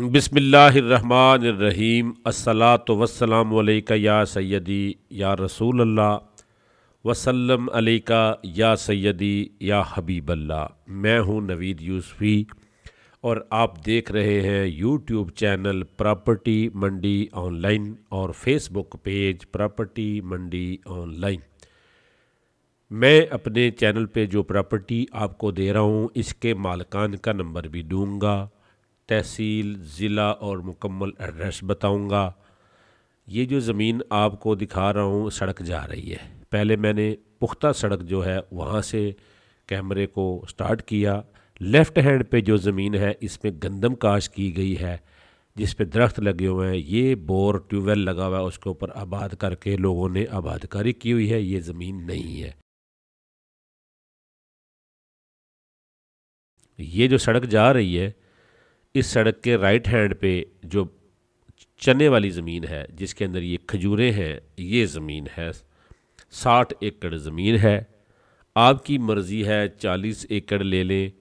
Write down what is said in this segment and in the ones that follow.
बिसमीम असलात वसलाम या सैदी या रसूल अल्लाह वसल्लम अलैका या सैदी या हबीब अल्लाह मैं हूं नवीद यूसफ़ी और आप देख रहे हैं YouTube channel property Mandi online और Facebook page property Mandi online मैं अपने चैनल पे जो प्रॉपर्टी आपको दे रहा हूँ इसके मालकान का नंबर भी दूँगा तहसील ज़िला और मुकम्मल एड्रेस बताऊंगा ये जो ज़मीन आपको दिखा रहा हूँ सड़क जा रही है पहले मैंने पुख्ता सड़क जो है वहाँ से कैमरे को स्टार्ट किया लेफ़्ट हैंड पे जो ज़मीन है इसमें गंदम काश की गई है जिस पे दरख्त लगे हुए हैं ये बोर ट्यूबवेल लगा हुआ है उसके ऊपर आबाद करके लोगों ने आबादकारी की हुई है ये ज़मीन नहीं है ये जो सड़क जा रही है इस सड़क के राइट हैंड पे जो चने वाली ज़मीन है जिसके अंदर ये खजूरें हैं ये ज़मीन है साठ एकड़ ज़मीन है आपकी मर्ज़ी है चालीस एकड़ ले लें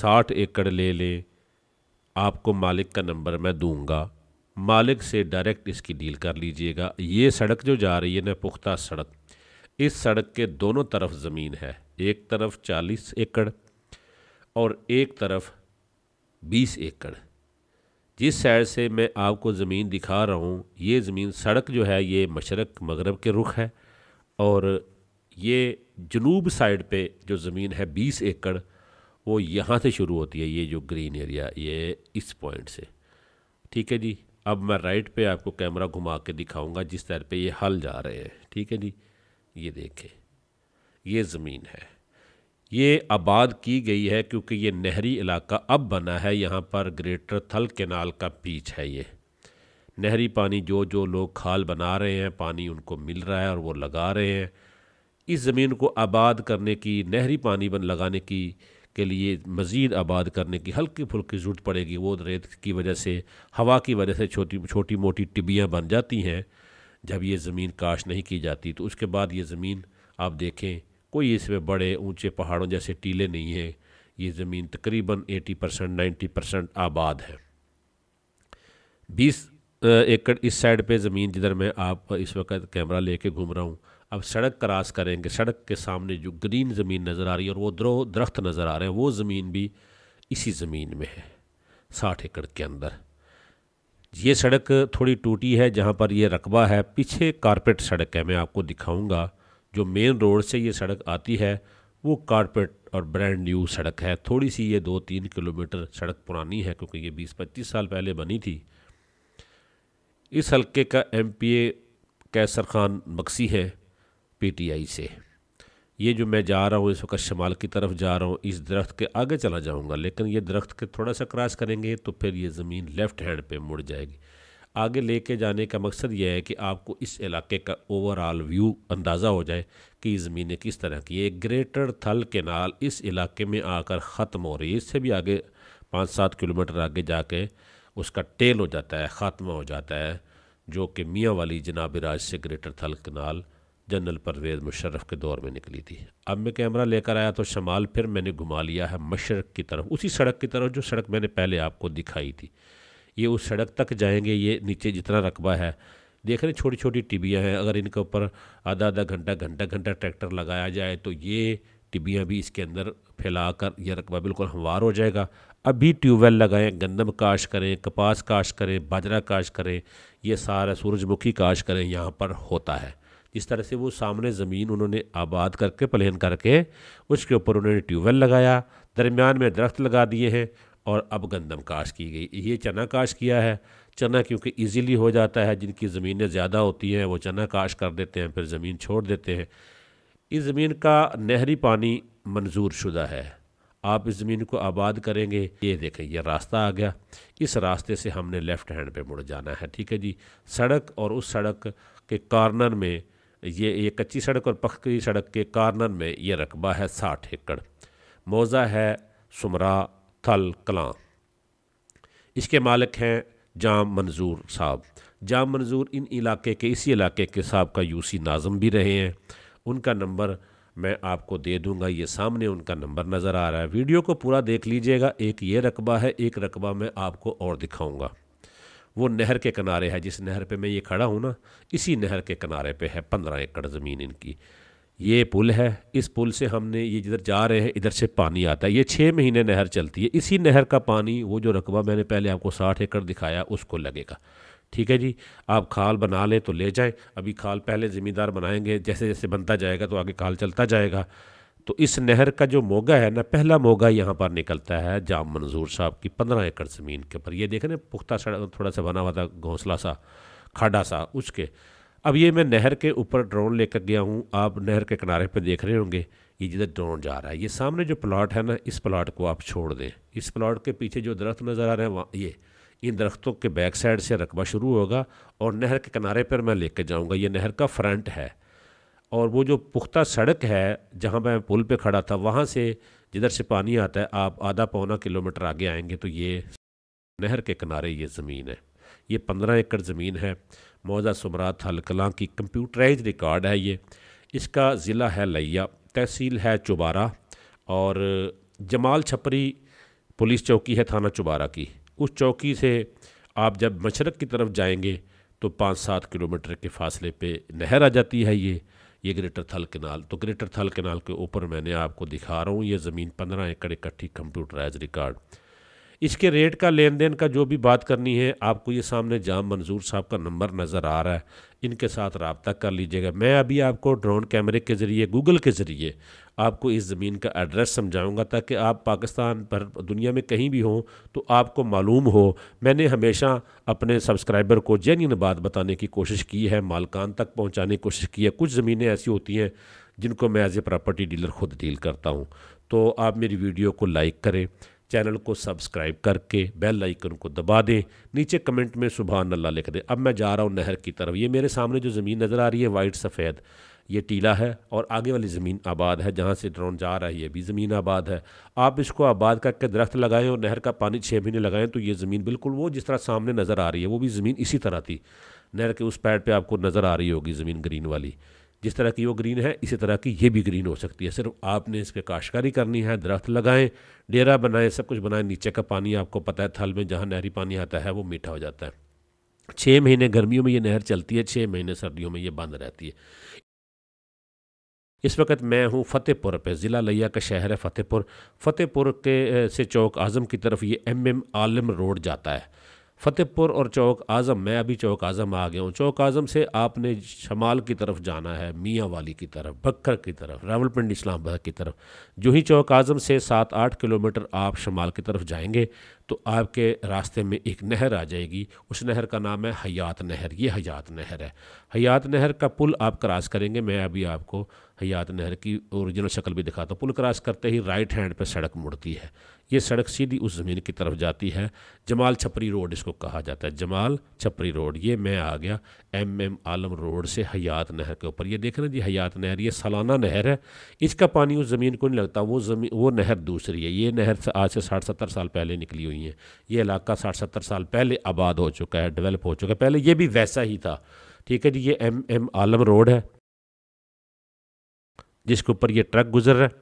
साठ एकड़ ले लें आपको मालिक का नंबर मैं दूंगा मालिक से डायरेक्ट इसकी डील कर लीजिएगा ये सड़क जो जा रही है ना पुख्ता सड़क इस सड़क के दोनों तरफ ज़मीन है एक तरफ चालीस एकड़ और एक तरफ बीस एकड़ जिस साइड से मैं आपको ज़मीन दिखा रहा हूँ ये ज़मीन सड़क जो है ये मशरक मगरब के रुख है और ये जनूब साइड पे जो ज़मीन है बीस एकड़ वो यहाँ से शुरू होती है ये जो ग्रीन एरिया ये इस पॉइंट से ठीक है जी अब मैं राइट पे आपको कैमरा घुमा के दिखाऊंगा जिस तरह पे ये हल जा रहे हैं ठीक है जी ये देखें ये ज़मीन है ये आबाद की गई है क्योंकि ये नहरी इलाका अब बना है यहाँ पर ग्रेटर थल केनाल का बीच है ये नहरी पानी जो जो लोग खाल बना रहे हैं पानी उनको मिल रहा है और वो लगा रहे हैं इस ज़मीन को आबाद करने की नहरी पानी बन लगाने की के लिए मज़ीद आबाद करने की हल्की फुल्की ज़रूरत पड़ेगी वो रेत की वजह से हवा की वजह से छोटी छोटी मोटी टिबियाँ बन जाती हैं जब ये ज़मीन काश नहीं की जाती तो उसके बाद ये ज़मीन आप देखें कोई इसमें बड़े ऊंचे पहाड़ों जैसे टीले नहीं हैं ये ज़मीन तकरीबन 80 परसेंट नाइन्टी परसेंट आबाद है 20 एकड़ इस साइड पे ज़मीन जिधर मैं आप इस वक्त कैमरा लेके घूम रहा हूँ अब सड़क क्रॉस करेंगे सड़क के सामने जो ग्रीन ज़मीन नज़र आ रही है और वो द्रो दरख्त नज़र आ रहे हैं वो ज़मीन भी इसी ज़मीन में है साठ एकड़ के अंदर ये सड़क थोड़ी टूटी है जहाँ पर यह रकबा है पीछे कारपेट सड़क है मैं आपको दिखाऊंगा जो मेन रोड से ये सड़क आती है वो कारपेट और ब्रांड न्यू सड़क है थोड़ी सी ये दो तीन किलोमीटर सड़क पुरानी है क्योंकि ये बीस पच्चीस साल पहले बनी थी इस हलके का M P A Qaiser Khan Maksi है पी टी आई से ये जो मैं जा रहा हूँ इस वक्त शमाल की तरफ जा रहा हूँ इस दरख्त के आगे चला जाऊँगा लेकिन ये दरख्त के थोड़ा सा क्रॉस करेंगे तो फिर ये ज़मीन लेफ़्ट हैंड पे मुड़ जाएगी आगे लेके जाने का मकसद यह है कि आपको इस इलाके का ओवरऑल व्यू अंदाज़ा हो जाए कि ज़मीनें किस तरह की है ग्रेटर थल केनाल इस इलाके में आकर ख़त्म हो रही है इससे भी आगे पाँच सात किलोमीटर आगे जाके उसका टेल हो जाता है ख़ात्मा हो जाता है जो कि मियाँ वाली जनाब राज से ग्रेटर थल केनाल जनरल परवेज़ मुशर्रफ के दौर में निकली थी अब मैं कैमरा लेकर आया तो शमाल फिर मैंने घुमा लिया है मशरक़ की तरफ उसी सड़क की तरफ जो सड़क मैंने पहले आपको दिखाई थी ये उस सड़क तक जाएंगे ये नीचे जितना रकबा है देख रहे छोटी छोटी टिबियाँ हैं अगर इनके ऊपर आधा आधा घंटा घंटा घंटा ट्रैक्टर लगाया जाए तो ये टिबियाँ भी इसके अंदर फैला कर यह रकबा बिल्कुल हमवार हो जाएगा अभी ट्यूबवेल लगाएं गंदम काश करें कपास काश करें बाजरा काश करें ये सारा सूरजमुखी काश करें यहाँ पर होता है इस तरह से वो सामने ज़मीन उन्होंने आबाद करके प्लेन करके उसके ऊपर उन्होंने ट्यूबवेल लगाया दरमियान में दरख्त लगा दिए हैं और अब गंदम काश की गई ये चना काश किया है चना क्योंकि इजीली हो जाता है जिनकी ज़मीनें ज़्यादा होती हैं वो चना काश कर देते हैं फिर ज़मीन छोड़ देते हैं इस ज़मीन का नहरी पानी मंजूर शुदा है आप इस ज़मीन को आबाद करेंगे ये देखें ये रास्ता आ गया इस रास्ते से हमने लेफ़्ट हैंड पे मुड़ जाना है ठीक है जी सड़क और उस सड़क के कॉर्नर में ये ये कच्ची सड़क और पक्की सड़क के कॉर्नर में ये रकबा है साठ एकड़ मौज़ा है सुमरा थल कलां इसके मालिक हैं जाम मंजूर साहब जाम मंजूर इन इलाके के इसी इलाके के साहब का यूसी नाजम भी रहे हैं उनका नंबर मैं आपको दे दूंगा ये सामने उनका नंबर नज़र आ रहा है वीडियो को पूरा देख लीजिएगा एक ये रकबा है एक रकबा मैं आपको और दिखाऊंगा वो नहर के किनारे है जिस नहर पे मैं ये खड़ा हूँ ना इसी नहर के किनारे पे है पंद्रह एकड़ ज़मीन इनकी ये पुल है इस पुल से हमने ये जिधर जा रहे हैं इधर से पानी आता है ये छः महीने नहर चलती है इसी नहर का पानी वो जो रकबा मैंने पहले आपको साठ एकड़ दिखाया उसको लगेगा ठीक है जी आप खाल बना लें तो ले जाएं अभी खाल पहले ज़मींदार बनाएंगे जैसे जैसे बनता जाएगा तो आगे खाल चलता जाएगा तो इस नहर का जो मोगा है ना पहला मोगा यहाँ पर निकलता है जाम मंजूर साहब की पंद्रह एकड़ ज़मीन के ऊपर ये देखें पुख्ता सड़क थोड़ा सा बना हुआ था घोंसला सा खाडा सा उसके अब ये मैं नहर के ऊपर ड्रोन लेकर गया हूँ आप नहर के किनारे पर देख रहे होंगे ये जिधर ड्रोन जा रहा है ये सामने जो प्लाट है ना इस प्लाट को आप छोड़ दें इस प्लाट के पीछे जो दरख्त नज़र आ रहे हैं वहाँ ये इन दरख्तों के बैक साइड से रकबा शुरू होगा और नहर के किनारे पर मैं कर जाऊँगा ये नहर का फ्रंट है और वो जो पुख्ता सड़क है जहाँ मैं पुल पे खड़ा था वहाँ से जिधर से पानी आता है आप आधा पौना किलोमीटर आगे आएंगे तो ये नहर के किनारे ये ज़मीन है ये पंद्रह एकड़ ज़मीन है मौजा सुमरात हलकलां की कंप्यूटराइज रिकॉर्ड है ये इसका ज़िला है लैया तहसील है चुबारा और जमाल छपरी पुलिस चौकी है थाना चुबारा की उस चौकी से आप जब मशरक़ की तरफ जाएंगे तो पाँच सात किलोमीटर के फासले पे नहर आ जाती है ये ये ग्रेटर थल केनाल तो ग्रेटर थल केनाल के ऊपर मैंने आपको दिखा रहा हूँ ये ज़मीन पंद्रह एकड़ इकट्ठी कंप्यूटराइज रिकॉर्ड इसके रेट का लेन देन का जो भी बात करनी है आपको ये सामने जाम मंजूर साहब का नंबर नज़र आ रहा है इनके साथ रबता कर लीजिएगा मैं अभी आपको ड्रोन कैमरे के ज़रिए गूगल के ज़रिए आपको इस ज़मीन का एड्रेस समझाऊंगा ताकि आप पाकिस्तान पर दुनिया में कहीं भी हों तो आपको मालूम हो मैंने हमेशा अपने सब्सक्राइबर को जेन्यन बात बताने की कोशिश की है मालकान तक पहुँचाने की कोशिश की है कुछ ज़मीनें ऐसी होती हैं जिनको मैं एज़ ए प्रॉपर्टी डीलर खुद डील करता हूँ तो आप मेरी वीडियो को लाइक करें चैनल को सब्सक्राइब करके बेल आइकन को दबा दें नीचे कमेंट में सुबह अल्लाह लिख दें अब मैं जा रहा हूँ नहर की तरफ ये मेरे सामने जो ज़मीन नज़र आ रही है वाइट सफ़ेद ये टीला है और आगे वाली ज़मीन आबाद है जहाँ से ड्रोन जा रहा है ये भी ज़मीन आबाद है आप इसको आबाद करके दरख्त लगाएं और नहर का पानी छः महीने लगाएं तो ये ज़मीन बिल्कुल वो जिस तरह सामने नज़र आ रही है वो भी ज़मीन इसी तरह थी नहर के उस पैड पे आपको नज़र आ रही होगी ज़मीन ग्रीन वाली जिस तरह की वो ग्रीन है इसी तरह की ये भी ग्रीन हो सकती है सिर्फ आपने इस पर काश्तकारी करनी है दरख्त लगाएं डेरा बनाएं सब कुछ बनाएं नीचे का पानी आपको पता है थल में जहाँ नहरी पानी आता है वो मीठा हो जाता है छः महीने गर्मियों में ये नहर चलती है छः महीने सर्दियों में ये बंद रहती है इस वक्त मैं हूँ फ़तेहपुर पे ज़िला लिया का शहर है फ़तेहपुर फ़तेहपुर के से चौक आज़म की तरफ ये एम एम आलम रोड जाता है फतेहपुर और चौक आज़म मैं अभी चौक आज़म आ गया हूँ चौक आज़म से आपने शमाल की तरफ जाना है मियाँ वाली की तरफ बखर की तरफ पिंड इस्लामाबाद की तरफ जो ही चौक आज़म से सात आठ किलोमीटर आप शमाल की तरफ जाएंगे तो आपके रास्ते में एक नहर आ जाएगी उस नहर का नाम है हयात नहर ये हयात नहर है हयात नहर का पुल आप क्रॉस करेंगे मैं अभी आपको हयात नहर की ओरिजिनल शक्ल भी दिखाता हूँ पुल क्रॉस करते ही राइट हैंड पर सड़क मुड़ती है ये सड़क सीधी उस ज़मीन की तरफ जाती है जमाल छपरी रोड इसको कहा जाता है जमाल छपरी रोड ये मैं आ गया एम एम आलम रोड से हयात नहर के ऊपर ये देख रहे जी हयात नहर ये सालाना नहर है इसका पानी उस ज़मीन को नहीं लगता वो ज़मीन वो नहर दूसरी है ये नहर आज से साठ सत्तर साल पहले निकली हुई हुई हैं ये इलाका साठ सत्तर साल पहले आबाद हो चुका है डेवलप हो चुका है पहले ये भी वैसा ही था ठीक है जी ये एम एम आलम रोड है जिसके ऊपर ये ट्रक गुजर रहा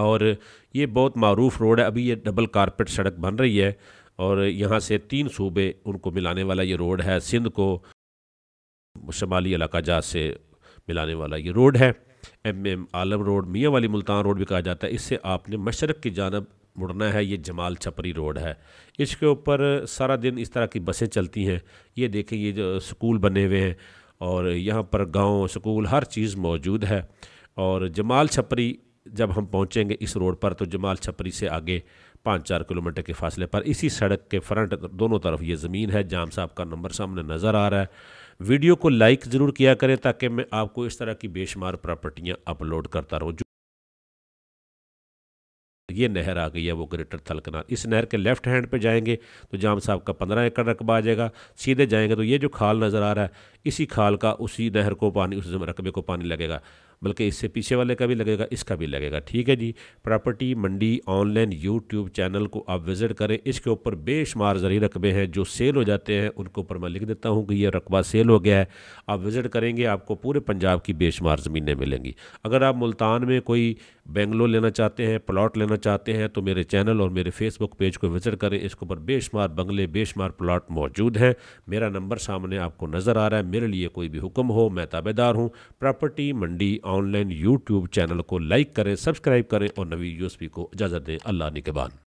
है और ये बहुत मरूफ रोड है अभी ये डबल कारपेट सड़क बन रही है और यहाँ से तीन सूबे उनको मिलाने वाला ये रोड है सिंध को शमाली इलाका जहाँ से मिलाने वाला ये रोड है एम एम आलम रोड मियाँ वाली मुल्तान रोड भी कहा जाता है इससे आपने मशरक़ की जानब मुड़ना है ये जमाल छपरी रोड है इसके ऊपर सारा दिन इस तरह की बसें चलती हैं ये देखें ये जो स्कूल बने हुए हैं और यहाँ पर गांव स्कूल हर चीज़ मौजूद है और जमाल छपरी जब हम पहुँचेंगे इस रोड पर तो जमाल छपरी से आगे पाँच चार किलोमीटर के फासले पर इसी सड़क के फ्रंट दोनों तरफ ये ज़मीन है जाम साहब का नंबर सामने नज़र आ रहा है वीडियो को लाइक ज़रूर किया करें ताकि मैं आपको इस तरह की बेशुमार प्रॉपर्टियाँ अपलोड करता रहूँ ये नहर आ गई है वो ग्रेटर थल कनाल इस नहर के लेफ्ट हैंड पे जाएंगे तो जाम साहब का पंद्रह एकड़ रकबा आ जाएगा सीधे जाएंगे तो ये जो खाल नज़र आ रहा है इसी खाल का उसी नहर को पानी उस रकबे को पानी लगेगा बल्कि इससे पीछे वाले का भी लगेगा इसका भी लगेगा ठीक है जी property Mandi online YouTube channel को आप विज़िट करें इसके ऊपर बेशुमार ज़रिए रकबे हैं जो सेल हो जाते हैं उनके ऊपर मैं लिख देता हूँ कि ये रकबा सेल हो गया है आप विज़िट करेंगे आपको पूरे पंजाब की बेशुमार ज़मीनें मिलेंगी अगर आप मुल्तान में कोई बेंगलो लेना चाहते हैं प्लाट लेना चाहते हैं तो मेरे चैनल और मेरे फेसबुक पेज को विज़िट करें इसके ऊपर बेशुमार बंगले बेशुमार प्लाट मौजूद हैं मेरा नंबर सामने आपको नज़र आ रहा है मेरे लिए कोई भी हुक्म हो मैं ताबेदार हूँ property Mandi online YouTube channel को लाइक करें सब्सक्राइब करें और नवी यूएसपी को इजाज़त दें अल्लाह निकबान